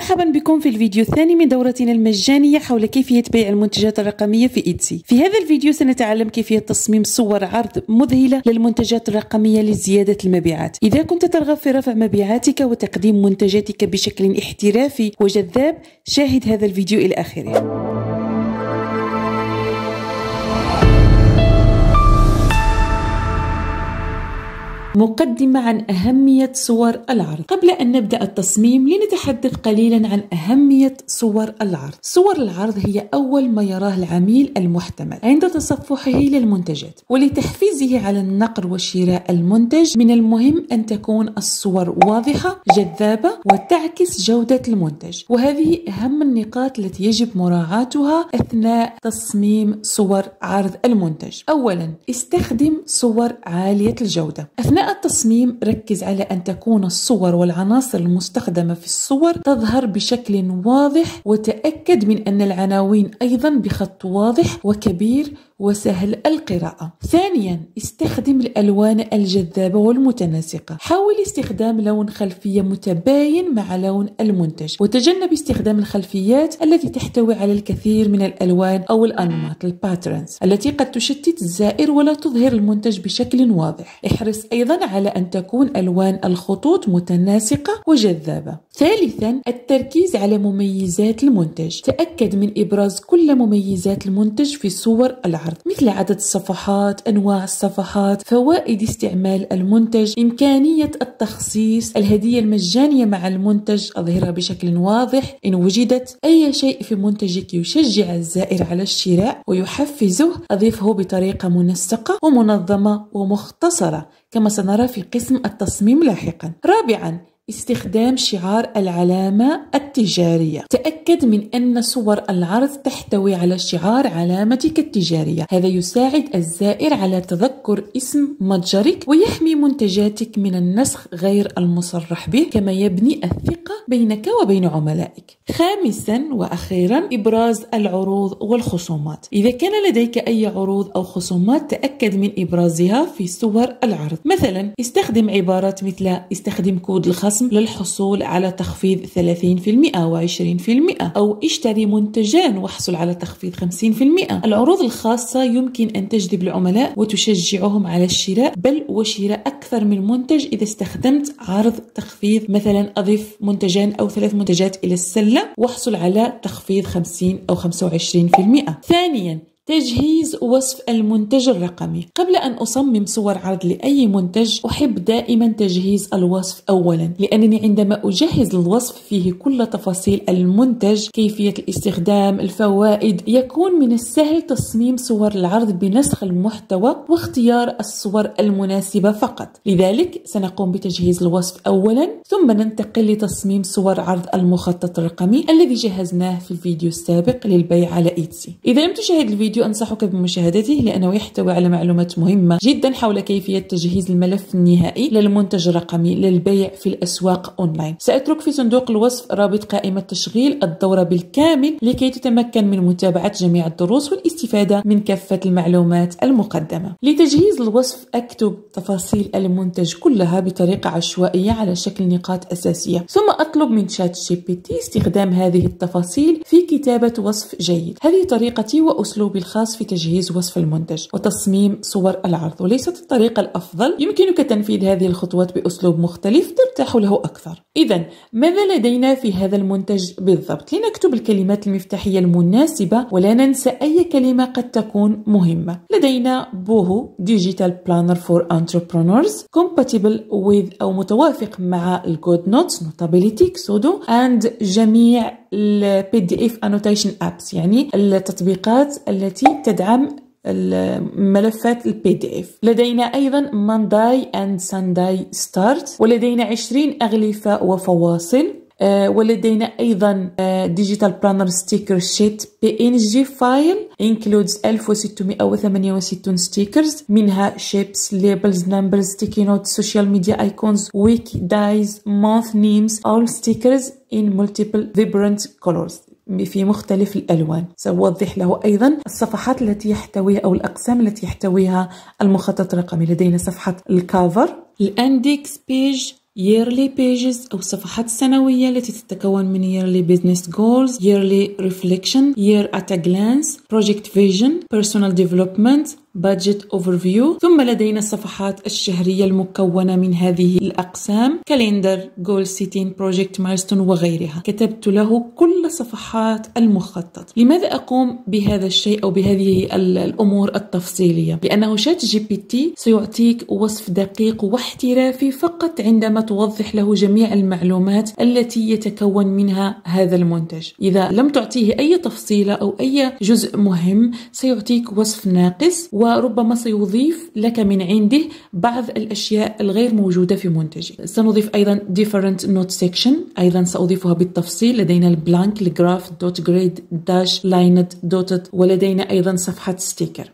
مرحبا بكم في الفيديو الثاني من دورتنا المجانية حول كيفية بيع المنتجات الرقمية في إيتسي في هذا الفيديو سنتعلم كيفية تصميم صور عرض مذهلة للمنتجات الرقمية لزيادة المبيعات إذا كنت ترغب في رفع مبيعاتك وتقديم منتجاتك بشكل احترافي وجذاب شاهد هذا الفيديو إلى آخره مقدمة عن أهمية صور العرض قبل أن نبدأ التصميم لنتحدث قليلا عن أهمية صور العرض صور العرض هي أول ما يراه العميل المحتمل عند تصفحه للمنتجات ولتحفيزه على النقر وشراء المنتج من المهم أن تكون الصور واضحة جذابة وتعكس جودة المنتج وهذه أهم النقاط التي يجب مراعاتها أثناء تصميم صور عرض المنتج أولا استخدم صور عالية الجودة أثناء أثناء التصميم ركز على أن تكون الصور والعناصر المستخدمة في الصور تظهر بشكل واضح وتأكد من أن العناوين أيضا بخط واضح وكبير وسهل القراءة. ثانيا استخدم الألوان الجذابة والمتناسقة. حاول استخدام لون خلفية متباين مع لون المنتج وتجنب استخدام الخلفيات التي تحتوي على الكثير من الألوان أو الأنماط الباترنز التي قد تشتت الزائر ولا تظهر المنتج بشكل واضح. احرص أيضا على أن تكون ألوان الخطوط متناسقة وجذابة. ثالثا التركيز على مميزات المنتج تأكد من إبراز كل مميزات المنتج في صور العرض مثل عدد الصفحات أنواع الصفحات فوائد استعمال المنتج إمكانية التخصيص الهدية المجانية مع المنتج أظهرها بشكل واضح إن وجدت أي شيء في منتجك يشجع الزائر على الشراء ويحفزه أضيفه بطريقة منسقة ومنظمة ومختصرة كما سنرى في قسم التصميم لاحقا رابعا استخدام شعار العلامة التجارية تأكد من أن صور العرض تحتوي على شعار علامتك التجارية هذا يساعد الزائر على تذكر اسم متجرك ويحمي منتجاتك من النسخ غير المصرح به كما يبني الثقة بينك وبين عملائك خامسا وأخيرا إبراز العروض والخصومات إذا كان لديك أي عروض أو خصومات تأكد من إبرازها في صور العرض مثلا استخدم عبارات مثل استخدم كود الخاص خصم للحصول على تخفيض 30% و20% أو اشتري منتجان واحصل على تخفيض 50% العروض الخاصة يمكن أن تجذب العملاء وتشجعهم على الشراء بل وشراء أكثر من منتج إذا استخدمت عرض تخفيض مثلا أضف منتجان أو ثلاث منتجات إلى السلة واحصل على تخفيض 50 أو 25% ثانيا تجهيز وصف المنتج الرقمي قبل أن أصمم صور عرض لأي منتج أحب دائما تجهيز الوصف أولا لأنني عندما أجهز الوصف فيه كل تفاصيل المنتج كيفية الاستخدام الفوائد يكون من السهل تصميم صور العرض بنسخ المحتوى واختيار الصور المناسبة فقط لذلك سنقوم بتجهيز الوصف أولا ثم ننتقل لتصميم صور عرض المخطط الرقمي الذي جهزناه في الفيديو السابق للبيع على إيتسي إذا لم تشاهد الفيديو الفيديو أنصحك بمشاهدته لأنه يحتوي على معلومات مهمة جدا حول كيفية تجهيز الملف النهائي للمنتج الرقمي للبيع في الأسواق أونلاين سأترك في صندوق الوصف رابط قائمة تشغيل الدورة بالكامل لكي تتمكن من متابعة جميع الدروس والاستفادة من كافة المعلومات المقدمة لتجهيز الوصف أكتب تفاصيل المنتج كلها بطريقة عشوائية على شكل نقاط أساسية ثم أطلب من شات جي بي تي استخدام هذه التفاصيل في كتابة وصف جيد هذه طريقتي وأسلوبي الخاص في تجهيز وصف المنتج وتصميم صور العرض وليست الطريقة الأفضل يمكنك تنفيذ هذه الخطوات بأسلوب مختلف ترتاح له أكثر إذا ماذا لدينا في هذا المنتج بالضبط لنكتب الكلمات المفتاحية المناسبة ولا ننسى أي كلمة قد تكون مهمة لدينا بوهو ديجيتال بلانر فور انتربرونورز كومباتيبل with أو متوافق مع الجود نوتس نوتابيليتي كسودو and جميع البي دي اف انوتيشن ابس يعني التطبيقات التي تدعم الملفات البي دي اف لدينا ايضا مانداي اند سانداي ستارت ولدينا 20 اغلفه وفواصل آه، ولدينا أيضا ديجيتال بلانر ستيكر شيت بي ان جي فايل انكلودز 1668 ستيكرز منها شيبس ليبلز نمبرز ستيكي نوت سوشيال ميديا ايكونز ويك دايز مانث نيمز اول ستيكرز ان مولتيبل فيبرنت كولورز في مختلف الألوان سأوضح له أيضا الصفحات التي يحتويها أو الأقسام التي يحتويها المخطط الرقمي لدينا صفحة الكافر الاندكس بيج yearly pages أو الصفحات السنوية التي تتكون من yearly business goals, yearly reflection, year at a glance, project vision, personal development, بادجت Overview ثم لدينا الصفحات الشهرية المكونة من هذه الأقسام كاليندر جول Setting, بروجكت مايلستون وغيرها كتبت له كل صفحات المخطط لماذا أقوم بهذا الشيء أو بهذه الأمور التفصيلية لأنه شات جي بي تي سيعطيك وصف دقيق واحترافي فقط عندما توضح له جميع المعلومات التي يتكون منها هذا المنتج إذا لم تعطيه أي تفصيلة أو أي جزء مهم سيعطيك وصف ناقص وربما سيضيف لك من عنده بعض الأشياء الغير موجودة في منتجك سنضيف أيضا different note section أيضا سأضيفها بالتفصيل لدينا البلانك الجراف دوت جريد داش لايند دوتد ولدينا أيضا صفحة ستيكر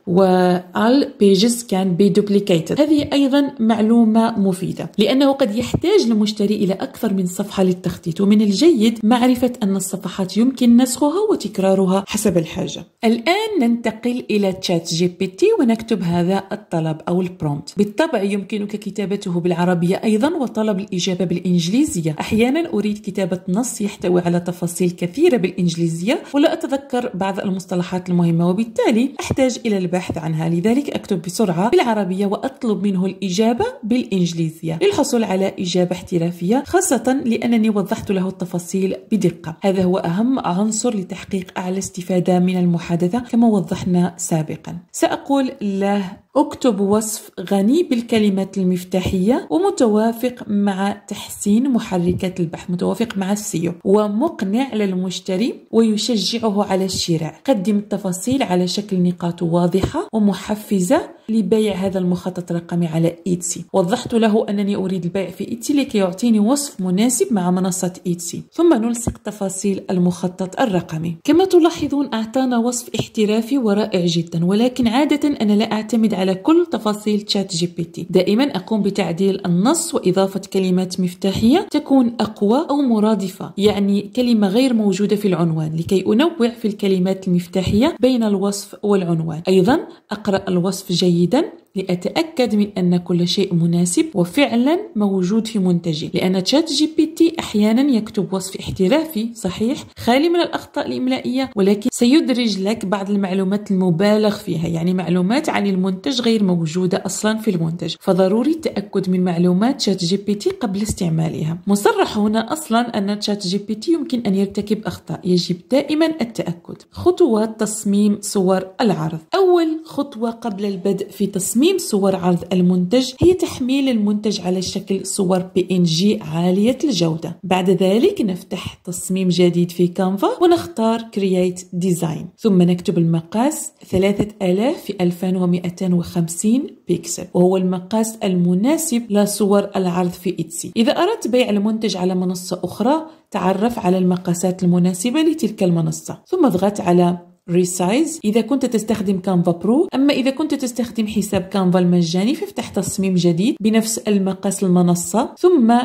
all pages can be duplicated هذه أيضا معلومة مفيدة لأنه قد يحتاج المشتري إلى أكثر من صفحة للتخطيط ومن الجيد معرفة أن الصفحات يمكن نسخها وتكرارها حسب الحاجة الآن ننتقل إلى تشات جي بي تي ونكتب هذا الطلب أو البرومت بالطبع يمكنك كتابته بالعربية أيضا وطلب الإجابة بالإنجليزية أحيانا أريد كتابة نص يحتوي على تفاصيل كثيرة بالإنجليزية ولا أتذكر بعض المصطلحات المهمة وبالتالي أحتاج إلى البحث عنها لذلك أكتب بسرعة بالعربية وأطلب منه الإجابة بالإنجليزية للحصول على إجابة احترافية خاصة لأنني وضحت له التفاصيل بدقة هذا هو أهم عنصر لتحقيق أعلى استفادة من المحادثة كما وضحنا سابقا سأقول قول له اكتب وصف غني بالكلمات المفتاحية ومتوافق مع تحسين محركات البحث متوافق مع السيو ومقنع للمشتري ويشجعه على الشراء قدم التفاصيل على شكل نقاط واضحة ومحفزة لبيع هذا المخطط الرقمي على ايتسي وضحت له أنني أريد البيع في ايتسي لكي يعطيني وصف مناسب مع منصة ايتسي ثم نلصق تفاصيل المخطط الرقمي كما تلاحظون أعطانا وصف احترافي ورائع جدا ولكن عادة أنا لا أعتمد على على كل تفاصيل تشات جي بي تي دائما أقوم بتعديل النص وإضافة كلمات مفتاحية تكون أقوى أو مرادفة يعني كلمة غير موجودة في العنوان لكي أنوع في الكلمات المفتاحية بين الوصف والعنوان أيضا أقرأ الوصف جيدا لأتأكد من أن كل شيء مناسب وفعلا موجود في منتجي لأن تشات جي بي تي أحيانا يكتب وصف احترافي صحيح خالي من الأخطاء الإملائية ولكن سيدرج لك بعض المعلومات المبالغ فيها يعني معلومات عن المنتج غير موجودة أصلا في المنتج فضروري التأكد من معلومات تشات جي بي تي قبل استعمالها مصرح هنا أصلا أن تشات جي بي تي يمكن أن يرتكب أخطاء يجب دائما التأكد خطوات تصميم صور العرض أول خطوة قبل البدء في تصميم تصميم صور عرض المنتج هي تحميل المنتج على شكل صور بي ان جي عالية الجودة بعد ذلك نفتح تصميم جديد في كانفا ونختار Create Design ثم نكتب المقاس 3000 في 2250 بيكسل وهو المقاس المناسب لصور العرض في إتسي إذا أردت بيع المنتج على منصة أخرى تعرف على المقاسات المناسبة لتلك المنصة ثم اضغط على ريسايز اذا كنت تستخدم كانفا برو اما اذا كنت تستخدم حساب كانفا المجاني فافتح تصميم جديد بنفس المقاس المنصه ثم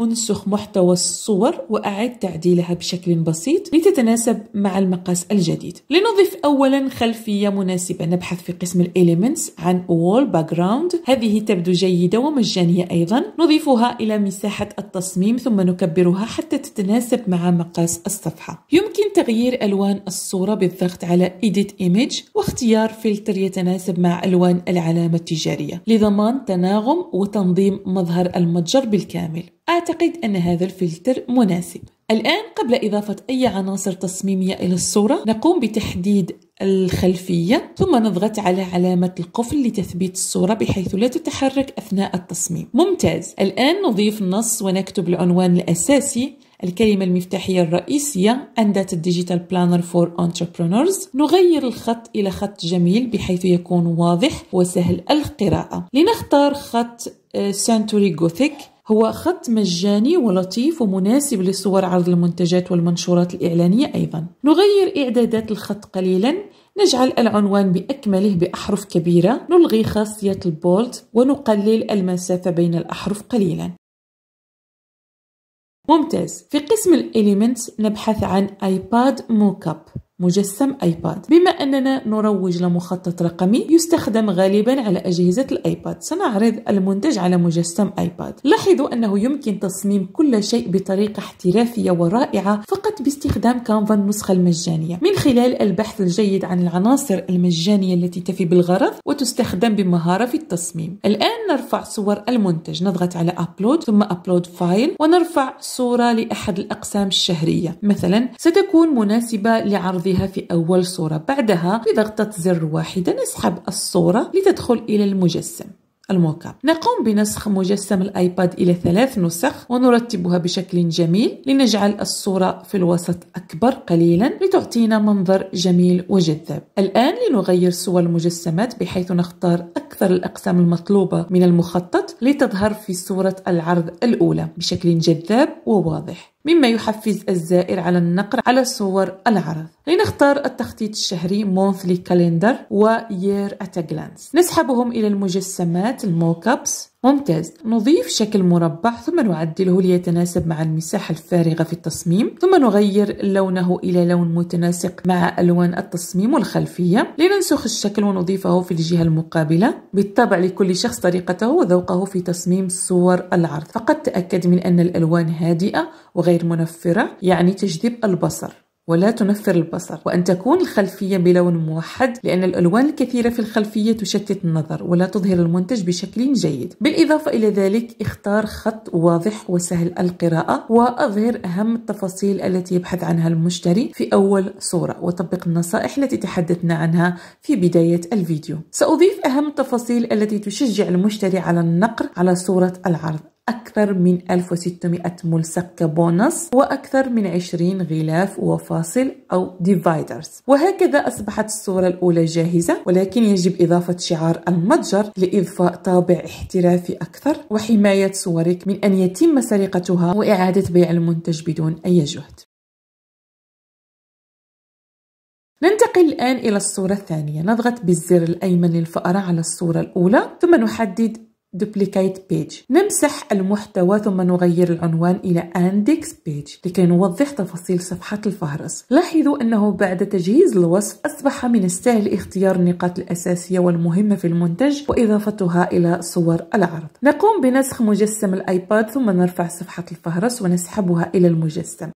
أنسخ محتوى الصور وأعد تعديلها بشكل بسيط لتتناسب مع المقاس الجديد لنضيف أولا خلفية مناسبة نبحث في قسم الاليمنتس عن وول Background هذه تبدو جيدة ومجانية أيضا نضيفها إلى مساحة التصميم ثم نكبرها حتى تتناسب مع مقاس الصفحة يمكن تغيير ألوان الصورة بالضغط على Edit Image واختيار فلتر يتناسب مع ألوان العلامة التجارية لضمان تناغم وتنظيم مظهر المتجر بالكامل أعتقد أن هذا الفلتر مناسب الآن قبل إضافة أي عناصر تصميمية إلى الصورة نقوم بتحديد الخلفية ثم نضغط على علامة القفل لتثبيت الصورة بحيث لا تتحرك أثناء التصميم ممتاز الآن نضيف النص ونكتب العنوان الأساسي الكلمة المفتاحية الرئيسية and that digital planner for entrepreneurs نغير الخط إلى خط جميل بحيث يكون واضح وسهل القراءة لنختار خط سنتوري آه، جوثيك هو خط مجاني ولطيف ومناسب لصور عرض المنتجات والمنشورات الإعلانية أيضا نغير إعدادات الخط قليلا نجعل العنوان بأكمله بأحرف كبيرة نلغي خاصية البولد ونقلل المسافة بين الأحرف قليلا ممتاز في قسم الإليمنتس نبحث عن ايباد موكاب مجسم ايباد بما اننا نروج لمخطط رقمي يستخدم غالبا على اجهزه الايباد سنعرض المنتج على مجسم ايباد لاحظوا انه يمكن تصميم كل شيء بطريقه احترافيه ورائعه فقط باستخدام كانفا النسخه المجانيه من خلال البحث الجيد عن العناصر المجانيه التي تفي بالغرض وتستخدم بمهاره في التصميم الان نرفع صور المنتج نضغط على ابلود ثم ابلود فايل ونرفع صوره لاحد الاقسام الشهريه مثلا ستكون مناسبه لعرض نقضيها في أول صورة بعدها بضغطة زر واحدة نسحب الصورة لتدخل إلى المجسم الموكب نقوم بنسخ مجسم الآيباد إلى ثلاث نسخ ونرتبها بشكل جميل لنجعل الصورة في الوسط أكبر قليلا لتعطينا منظر جميل وجذاب الآن لنغير صور المجسمات بحيث نختار أكثر الأقسام المطلوبة من المخطط لتظهر في صورة العرض الأولى بشكل جذاب وواضح مما يحفز الزائر على النقر على صور العرض لنختار التخطيط الشهري مونثلي كاليندر at a glance نسحبهم الى المجسمات الموكابس ممتاز نضيف شكل مربع ثم نعدله ليتناسب مع المساحة الفارغة في التصميم ثم نغير لونه إلى لون متناسق مع ألوان التصميم والخلفية لننسخ الشكل ونضيفه في الجهة المقابلة بالطبع لكل شخص طريقته وذوقه في تصميم صور العرض فقد تأكد من أن الألوان هادئة وغير منفرة يعني تجذب البصر ولا تنفر البصر وأن تكون الخلفية بلون موحد لأن الألوان الكثيرة في الخلفية تشتت النظر ولا تظهر المنتج بشكل جيد بالإضافة إلى ذلك اختار خط واضح وسهل القراءة وأظهر أهم التفاصيل التي يبحث عنها المشتري في أول صورة وطبق النصائح التي تحدثنا عنها في بداية الفيديو سأضيف أهم التفاصيل التي تشجع المشتري على النقر على صورة العرض أكثر من 1600 ملصق كبونص وأكثر من 20 غلاف وفاصل أو ديفايدرز وهكذا أصبحت الصورة الأولى جاهزة ولكن يجب إضافة شعار المتجر لإضفاء طابع احترافي أكثر وحماية صورك من أن يتم سرقتها وإعادة بيع المنتج بدون أي جهد ننتقل الآن إلى الصورة الثانية نضغط بالزر الأيمن للفأرة على الصورة الأولى ثم نحدد duplicate page نمسح المحتوى ثم نغير العنوان إلى index page لكي نوضح تفاصيل صفحة الفهرس لاحظوا أنه بعد تجهيز الوصف أصبح من السهل اختيار النقاط الأساسية والمهمة في المنتج وإضافتها إلى صور العرض نقوم بنسخ مجسم الآيباد ثم نرفع صفحة الفهرس ونسحبها إلى المجسم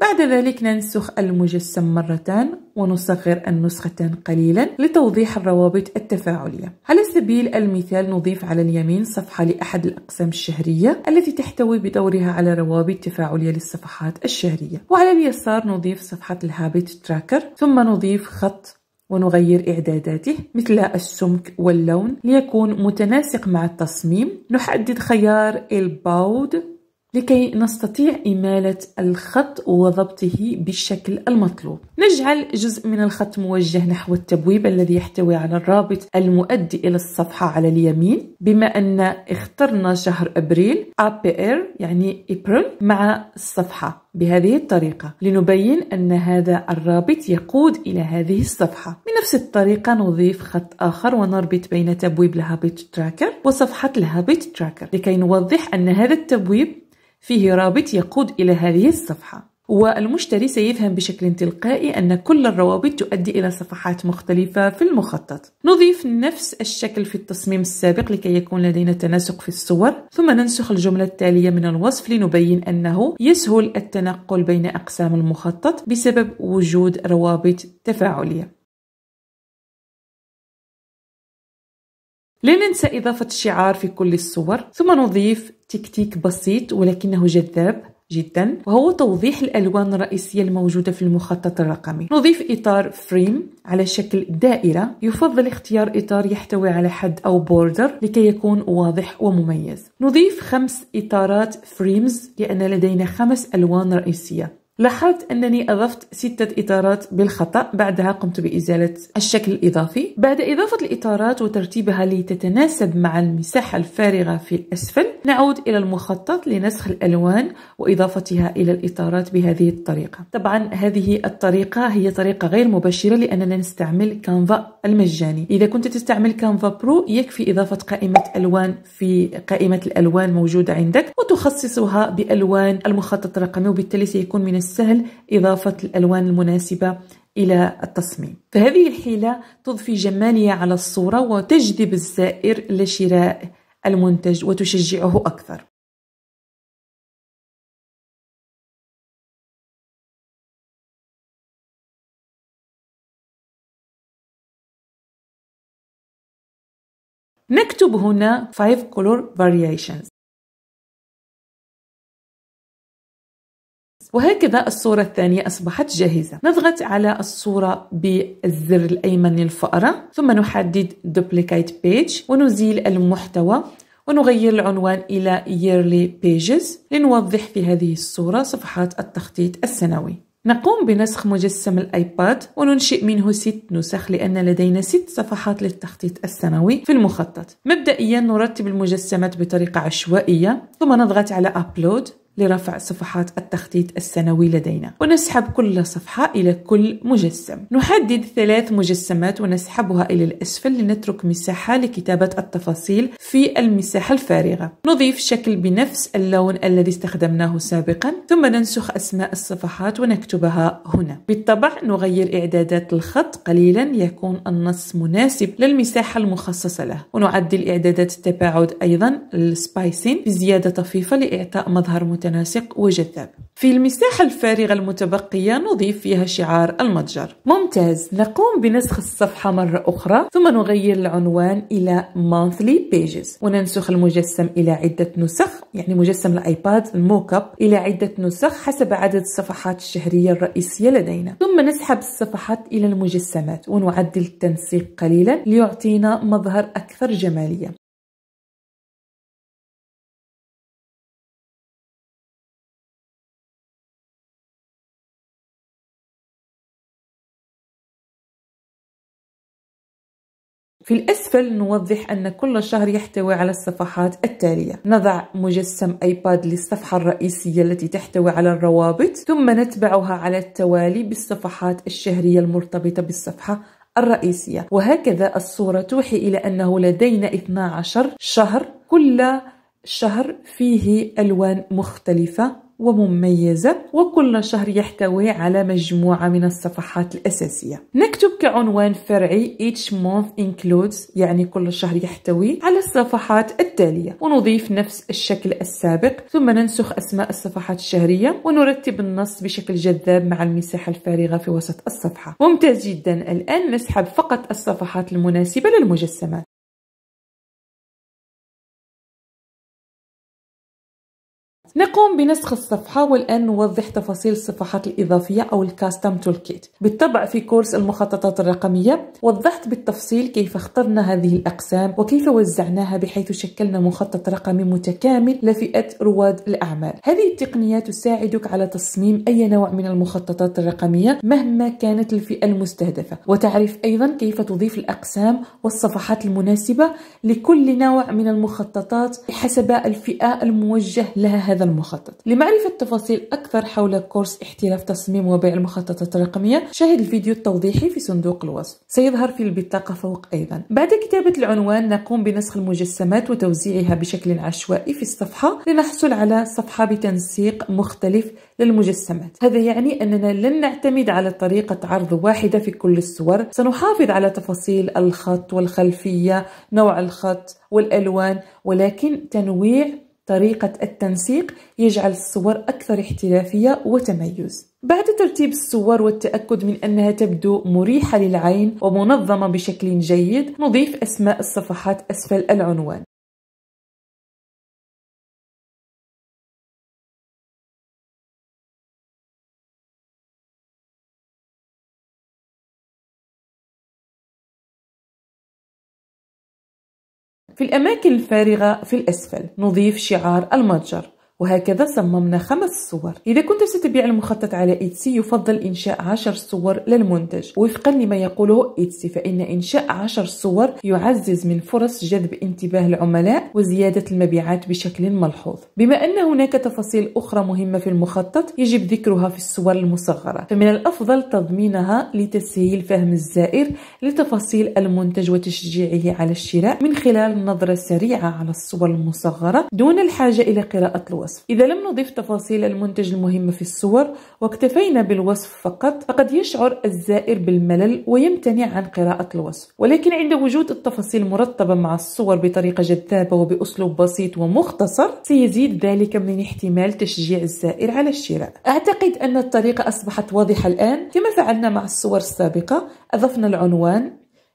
بعد ذلك ننسخ المجسم مرتان ونصغر النسختان قليلا لتوضيح الروابط التفاعلية على سبيل المثال نضيف على اليمين صفحة لأحد الأقسام الشهرية التي تحتوي بدورها على روابط تفاعلية للصفحات الشهرية وعلى اليسار نضيف صفحة الهابيت تراكر ثم نضيف خط ونغير إعداداته مثل السمك واللون ليكون متناسق مع التصميم نحدد خيار الباود لكي نستطيع إمالة الخط وضبطه بالشكل المطلوب نجعل جزء من الخط موجه نحو التبويب الذي يحتوي على الرابط المؤدي إلى الصفحة على اليمين بما أن اخترنا شهر أبريل APR يعني إبريل مع الصفحة بهذه الطريقة لنبين أن هذا الرابط يقود إلى هذه الصفحة بنفس الطريقة نضيف خط آخر ونربط بين تبويب الهابيت تراكر وصفحة الهابيت تراكر لكي نوضح أن هذا التبويب فيه رابط يقود إلى هذه الصفحة والمشتري سيفهم بشكل تلقائي أن كل الروابط تؤدي إلى صفحات مختلفة في المخطط نضيف نفس الشكل في التصميم السابق لكي يكون لدينا تناسق في الصور ثم ننسخ الجملة التالية من الوصف لنبين أنه يسهل التنقل بين أقسام المخطط بسبب وجود روابط تفاعلية لا ننسى إضافة الشعار في كل الصور ثم نضيف تكتيك بسيط ولكنه جذاب جدا وهو توضيح الألوان الرئيسية الموجودة في المخطط الرقمي نضيف إطار فريم على شكل دائرة يفضل اختيار إطار يحتوي على حد أو بوردر لكي يكون واضح ومميز نضيف خمس إطارات فريمز لأن لدينا خمس ألوان رئيسية لاحظت أنني أضفت ستة إطارات بالخطأ بعدها قمت بإزالة الشكل الإضافي بعد إضافة الإطارات وترتيبها لتتناسب مع المساحة الفارغة في الأسفل نعود إلى المخطط لنسخ الألوان وإضافتها إلى الإطارات بهذه الطريقة طبعا هذه الطريقة هي طريقة غير مباشرة لأننا نستعمل كانفا المجاني إذا كنت تستعمل كانفا برو يكفي إضافة قائمة ألوان في قائمة الألوان موجودة عندك وتخصصها بألوان المخطط الرقمي وبالتالي سيكون من السهل إضافة الألوان المناسبة إلى التصميم فهذه الحيلة تضفي جمالية على الصورة وتجذب الزائر لشراء المنتج وتشجعه أكثر نكتب هنا 5 color variations وهكذا الصورة الثانية أصبحت جاهزة نضغط على الصورة بالزر الأيمن للفأرة ثم نحدد Duplicate Page ونزيل المحتوى ونغير العنوان إلى Yearly Pages لنوضح في هذه الصورة صفحات التخطيط السنوي نقوم بنسخ مجسم الايباد وننشئ منه ست نسخ لان لدينا ست صفحات للتخطيط السنوي في المخطط مبدئيا نرتب المجسمات بطريقه عشوائيه ثم نضغط على ابلود لرفع صفحات التخطيط السنوي لدينا ونسحب كل صفحة إلى كل مجسم نحدد ثلاث مجسمات ونسحبها إلى الأسفل لنترك مساحة لكتابة التفاصيل في المساحة الفارغة نضيف شكل بنفس اللون الذي استخدمناه سابقا ثم ننسخ أسماء الصفحات ونكتبها هنا بالطبع نغير إعدادات الخط قليلا يكون النص مناسب للمساحة المخصصة له ونعدل إعدادات التباعد أيضا السبايسين بزيادة طفيفة لإعطاء مظهر متناسب متناسق وجذاب في المساحة الفارغة المتبقية نضيف فيها شعار المتجر ممتاز نقوم بنسخ الصفحة مرة أخرى ثم نغير العنوان إلى monthly pages وننسخ المجسم إلى عدة نسخ يعني مجسم الآيباد الموكب إلى عدة نسخ حسب عدد الصفحات الشهرية الرئيسية لدينا ثم نسحب الصفحات إلى المجسمات ونعدل التنسيق قليلا ليعطينا مظهر أكثر جمالية في الأسفل نوضح أن كل شهر يحتوي على الصفحات التالية نضع مجسم أيباد للصفحة الرئيسية التي تحتوي على الروابط ثم نتبعها على التوالي بالصفحات الشهرية المرتبطة بالصفحة الرئيسية وهكذا الصورة توحي إلى أنه لدينا 12 شهر كل شهر فيه ألوان مختلفة ومميزة وكل شهر يحتوي على مجموعة من الصفحات الأساسية نكتب كعنوان فرعي each month includes يعني كل شهر يحتوي على الصفحات التالية ونضيف نفس الشكل السابق ثم ننسخ أسماء الصفحات الشهرية ونرتب النص بشكل جذاب مع المساحة الفارغة في وسط الصفحة ممتاز جدا الآن نسحب فقط الصفحات المناسبة للمجسمات نقوم بنسخ الصفحة والآن نوضح تفاصيل الصفحات الإضافية أو الكاستم تولكيت بالطبع في كورس المخططات الرقمية وضحت بالتفصيل كيف اخترنا هذه الأقسام وكيف وزعناها بحيث شكلنا مخطط رقمي متكامل لفئة رواد الأعمال هذه التقنية تساعدك على تصميم أي نوع من المخططات الرقمية مهما كانت الفئة المستهدفة وتعرف أيضا كيف تضيف الأقسام والصفحات المناسبة لكل نوع من المخططات حسب الفئة الموجه لها هذا المخطط لمعرفة تفاصيل أكثر حول كورس احتراف تصميم وبيع المخططات الرقمية شاهد الفيديو التوضيحي في صندوق الوصف سيظهر في البطاقة فوق أيضا بعد كتابة العنوان نقوم بنسخ المجسمات وتوزيعها بشكل عشوائي في الصفحة لنحصل على صفحة بتنسيق مختلف للمجسمات هذا يعني أننا لن نعتمد على طريقة عرض واحدة في كل الصور سنحافظ على تفاصيل الخط والخلفية نوع الخط والألوان ولكن تنويع طريقة التنسيق يجعل الصور أكثر احترافية وتميز بعد ترتيب الصور والتأكد من أنها تبدو مريحة للعين ومنظمة بشكل جيد نضيف أسماء الصفحات أسفل العنوان في الأماكن الفارغة في الأسفل نضيف شعار المتجر وهكذا صممنا خمس صور إذا كنت ستبيع المخطط على إيتسي يفضل إنشاء عشر صور للمنتج وفقا لما يقوله إيتسي فإن إنشاء عشر صور يعزز من فرص جذب انتباه العملاء وزيادة المبيعات بشكل ملحوظ بما أن هناك تفاصيل أخرى مهمة في المخطط يجب ذكرها في الصور المصغرة فمن الأفضل تضمينها لتسهيل فهم الزائر لتفاصيل المنتج وتشجيعه على الشراء من خلال نظرة سريعة على الصور المصغرة دون الحاجة إلى قراءة الوصف الوصف إذا لم نضيف تفاصيل المنتج المهمة في الصور واكتفينا بالوصف فقط فقد يشعر الزائر بالملل ويمتنع عن قراءة الوصف ولكن عند وجود التفاصيل مرتبة مع الصور بطريقة جذابة وبأسلوب بسيط ومختصر سيزيد ذلك من احتمال تشجيع الزائر على الشراء أعتقد أن الطريقة أصبحت واضحة الآن كما فعلنا مع الصور السابقة أضفنا العنوان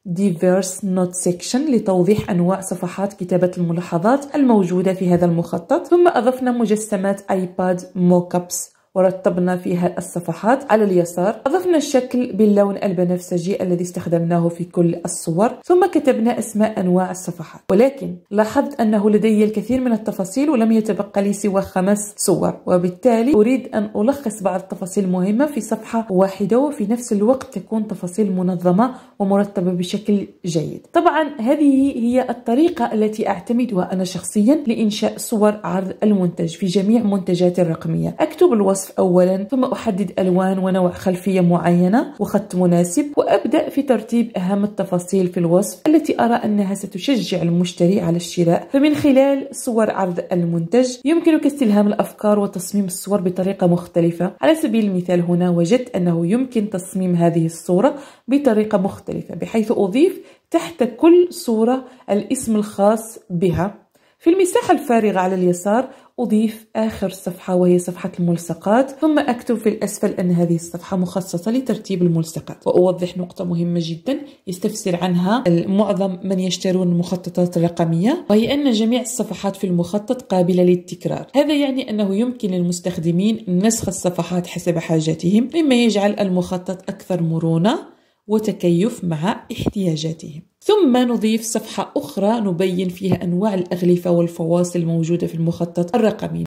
Diverse Note Section لتوضيح أنواع صفحات كتابة الملاحظات الموجودة في هذا المخطط ثم أضفنا مجسمات iPad mockups ورتبنا فيها الصفحات على اليسار أضفنا الشكل باللون البنفسجي الذي استخدمناه في كل الصور ثم كتبنا اسماء أنواع الصفحات ولكن لاحظت أنه لدي الكثير من التفاصيل ولم يتبقى لي سوى خمس صور وبالتالي أريد أن ألخص بعض التفاصيل المهمة في صفحة واحدة وفي نفس الوقت تكون تفاصيل منظمة ومرتبة بشكل جيد طبعا هذه هي الطريقة التي أعتمدها أنا شخصيا لإنشاء صور عرض المنتج في جميع منتجاتي الرقمية أكتب الوصف الوصف أولا ثم أحدد ألوان ونوع خلفية معينة وخط مناسب وأبدأ في ترتيب أهم التفاصيل في الوصف التي أرى أنها ستشجع المشتري على الشراء فمن خلال صور عرض المنتج يمكنك استلهام الأفكار وتصميم الصور بطريقة مختلفة على سبيل المثال هنا وجدت أنه يمكن تصميم هذه الصورة بطريقة مختلفة بحيث أضيف تحت كل صورة الاسم الخاص بها في المساحة الفارغة على اليسار أضيف آخر صفحة وهي صفحة الملصقات ثم أكتب في الأسفل أن هذه الصفحة مخصصة لترتيب الملصقات وأوضح نقطة مهمة جدا يستفسر عنها معظم من يشترون المخططات الرقمية وهي أن جميع الصفحات في المخطط قابلة للتكرار هذا يعني أنه يمكن للمستخدمين نسخ الصفحات حسب حاجتهم مما يجعل المخطط أكثر مرونة وتكيف مع احتياجاتهم ثم نضيف صفحة أخرى نبين فيها أنواع الأغلفة والفواصل الموجودة في المخطط الرقمي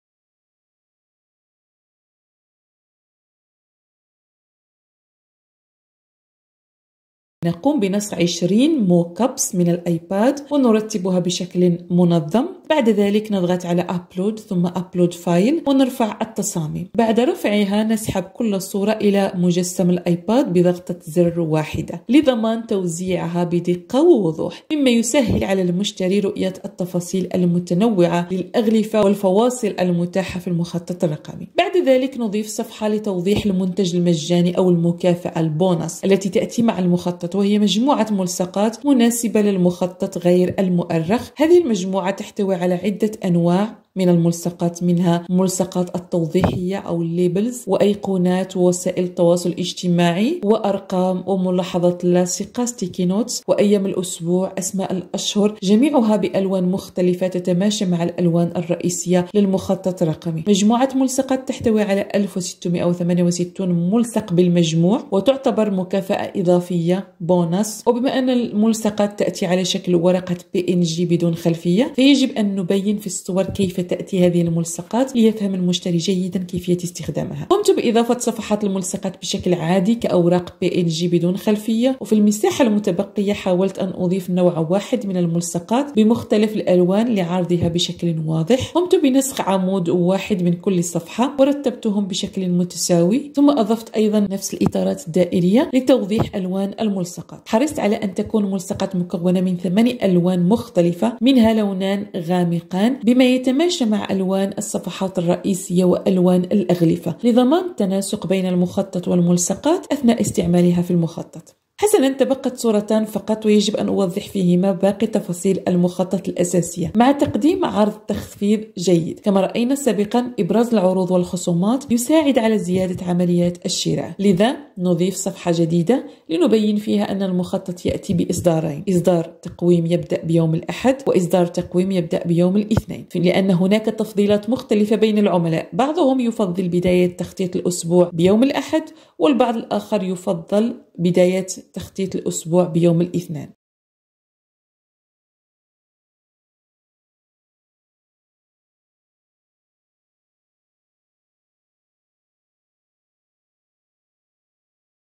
نقوم بنص 20 موكابس من الآيباد ونرتبها بشكل منظم بعد ذلك نضغط على أبلود ثم أبلود فايل ونرفع التصاميم بعد رفعها نسحب كل الصورة إلى مجسم الآيباد بضغطة زر واحدة لضمان توزيعها بدقة ووضوح مما يسهل على المشتري رؤية التفاصيل المتنوعة للأغلفة والفواصل المتاحة في المخطط الرقمي بعد ذلك نضيف صفحة لتوضيح المنتج المجاني أو المكافأة البونص التي تأتي مع المخطط وهي مجموعة ملصقات مناسبة للمخطط غير المؤرخ هذه المجموعة تحتوي على عدة أنواع من الملصقات منها ملصقات التوضيحية أو الليبلز وأيقونات ووسائل التواصل الاجتماعي وأرقام وملاحظات لاصقة ستيكي نوتس وأيام الأسبوع أسماء الأشهر جميعها بألوان مختلفة تتماشى مع الألوان الرئيسية للمخطط الرقمي مجموعة ملصقات تحتوي على 1668 ملصق بالمجموع وتعتبر مكافأة إضافية بونص وبما أن الملصقات تأتي على شكل ورقة بي إن جي بدون خلفية فيجب أن نبين في الصور كيف تأتي هذه الملصقات ليفهم المشتري جيدا كيفية استخدامها قمت بإضافة صفحات الملصقات بشكل عادي كأوراق بي إن جي بدون خلفية وفي المساحة المتبقية حاولت أن أضيف نوع واحد من الملصقات بمختلف الألوان لعرضها بشكل واضح قمت بنسخ عمود واحد من كل صفحة ورتبتهم بشكل متساوي ثم أضفت أيضا نفس الإطارات الدائرية لتوضيح ألوان الملصقات حرصت على أن تكون ملصقات مكونة من ثمان ألوان مختلفة منها لونان غامقان بما يتماشى مع ألوان الصفحات الرئيسية وألوان الأغلفة لضمان تناسق بين المخطط والملصقات أثناء استعمالها في المخطط حسنا تبقت صورتان فقط ويجب أن أوضح فيهما باقي تفاصيل المخطط الأساسية مع تقديم عرض تخفيض جيد كما رأينا سابقا إبراز العروض والخصومات يساعد على زيادة عمليات الشراء لذا نضيف صفحة جديدة لنبين فيها أن المخطط يأتي بإصدارين إصدار تقويم يبدأ بيوم الأحد وإصدار تقويم يبدأ بيوم الاثنين لأن هناك تفضيلات مختلفة بين العملاء بعضهم يفضل بداية تخطيط الأسبوع بيوم الأحد والبعض الآخر يفضل بداية تخطيط الأسبوع بيوم الاثنين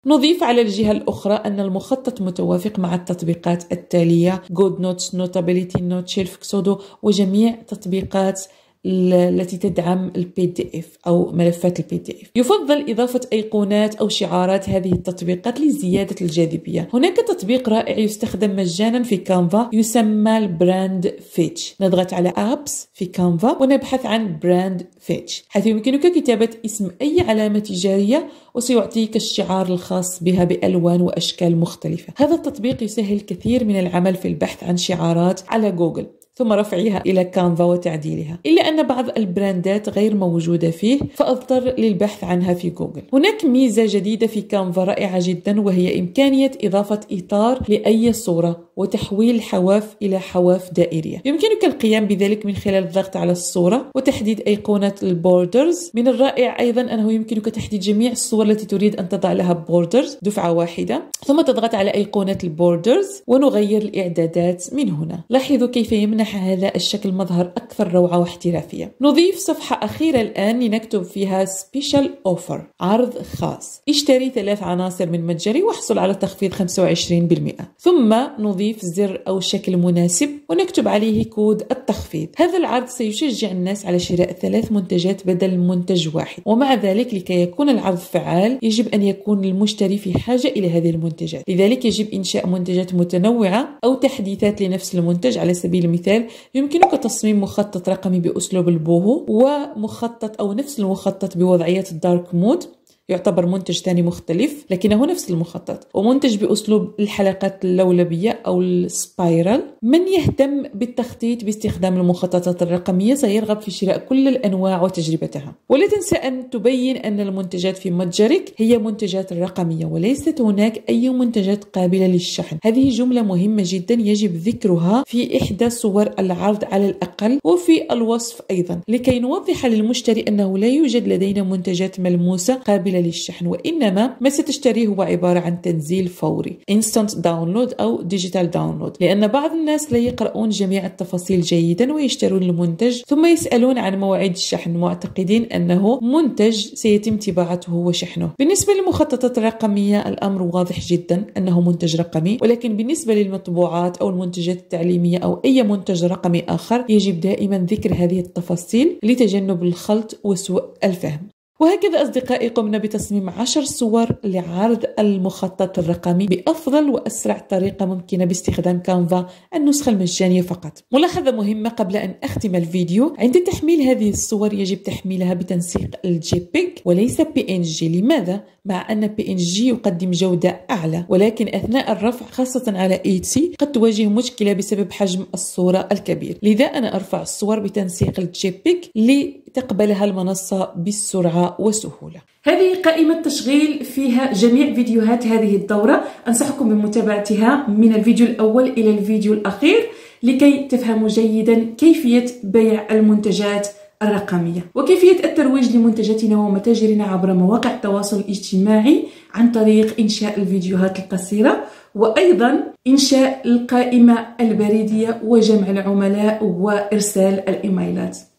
نضيف على الجهة الأخرى أن المخطط متوافق مع التطبيقات التالية GoodNotes, Notability Note, Shelf Xodo وجميع تطبيقات التي تدعم البي دي اف او ملفات البي دي اف يفضل اضافه ايقونات او شعارات هذه التطبيقات لزياده الجاذبيه هناك تطبيق رائع يستخدم مجانا في كانفا يسمى البراند فيتش نضغط على ابس في كانفا ونبحث عن براند فيتش حيث يمكنك كتابه اسم اي علامه تجاريه وسيعطيك الشعار الخاص بها بالوان واشكال مختلفه هذا التطبيق يسهل الكثير من العمل في البحث عن شعارات على جوجل ثم رفعها إلى كانفا وتعديلها إلا أن بعض البراندات غير موجودة فيه فأضطر للبحث عنها في جوجل هناك ميزة جديدة في كانفا رائعة جدا وهي إمكانية إضافة إطار لأي صورة وتحويل حواف إلى حواف دائرية يمكنك القيام بذلك من خلال الضغط على الصورة وتحديد أيقونة البوردرز من الرائع أيضا أنه يمكنك تحديد جميع الصور التي تريد أن تضع لها بوردرز دفعة واحدة ثم تضغط على أيقونة البوردرز ونغير الإعدادات من هنا لاحظوا كيف يمنح يمنح هذا الشكل مظهر أكثر روعة واحترافية نضيف صفحة أخيرة الآن لنكتب فيها سبيشال أوفر عرض خاص اشتري ثلاث عناصر من متجري واحصل على تخفيض 25% ثم نضيف زر أو شكل مناسب ونكتب عليه كود التخفيض هذا العرض سيشجع الناس على شراء ثلاث منتجات بدل منتج واحد ومع ذلك لكي يكون العرض فعال يجب أن يكون المشتري في حاجة إلى هذه المنتجات لذلك يجب إنشاء منتجات متنوعة أو تحديثات لنفس المنتج على سبيل المثال مثال يمكنك تصميم مخطط رقمي بأسلوب البوهو ومخطط أو نفس المخطط بوضعية الدارك مود يعتبر منتج ثاني مختلف لكنه نفس المخطط ومنتج بأسلوب الحلقات اللولبية أو السبايرال من يهتم بالتخطيط باستخدام المخططات الرقمية سيرغب في شراء كل الأنواع وتجربتها ولا تنسى أن تبين أن المنتجات في متجرك هي منتجات رقمية وليست هناك أي منتجات قابلة للشحن هذه جملة مهمة جدا يجب ذكرها في إحدى صور العرض على الأقل وفي الوصف أيضا لكي نوضح للمشتري أنه لا يوجد لدينا منتجات ملموسة قابلة خلال الشحن وإنما ما ستشتريه هو عبارة عن تنزيل فوري instant داونلود أو ديجيتال داونلود لأن بعض الناس لا يقرؤون جميع التفاصيل جيدا ويشترون المنتج ثم يسألون عن موعد الشحن معتقدين أنه منتج سيتم طباعته وشحنه بالنسبة للمخططات الرقمية الأمر واضح جدا أنه منتج رقمي ولكن بالنسبة للمطبوعات أو المنتجات التعليمية أو أي منتج رقمي آخر يجب دائما ذكر هذه التفاصيل لتجنب الخلط وسوء الفهم وهكذا أصدقائي قمنا بتصميم عشر صور لعرض المخطط الرقمي بأفضل وأسرع طريقة ممكنة باستخدام كانفا النسخة المجانية فقط ملاحظة مهمة قبل أن أختم الفيديو عند تحميل هذه الصور يجب تحميلها بتنسيق الجي بيج وليس بي إن جي لماذا؟ مع أن بي إن جي يقدم جودة أعلى ولكن أثناء الرفع خاصة على إيتسي قد تواجه مشكلة بسبب حجم الصورة الكبير لذا أنا أرفع الصور بتنسيق الجي بيج تقبلها المنصة بسرعة وسهولة هذه قائمة تشغيل فيها جميع فيديوهات هذه الدورة أنصحكم بمتابعتها من الفيديو الأول إلى الفيديو الأخير لكي تفهموا جيدا كيفية بيع المنتجات الرقمية وكيفية الترويج لمنتجاتنا ومتاجرنا عبر مواقع التواصل الاجتماعي عن طريق إنشاء الفيديوهات القصيرة وأيضا إنشاء القائمة البريدية وجمع العملاء وإرسال الإيميلات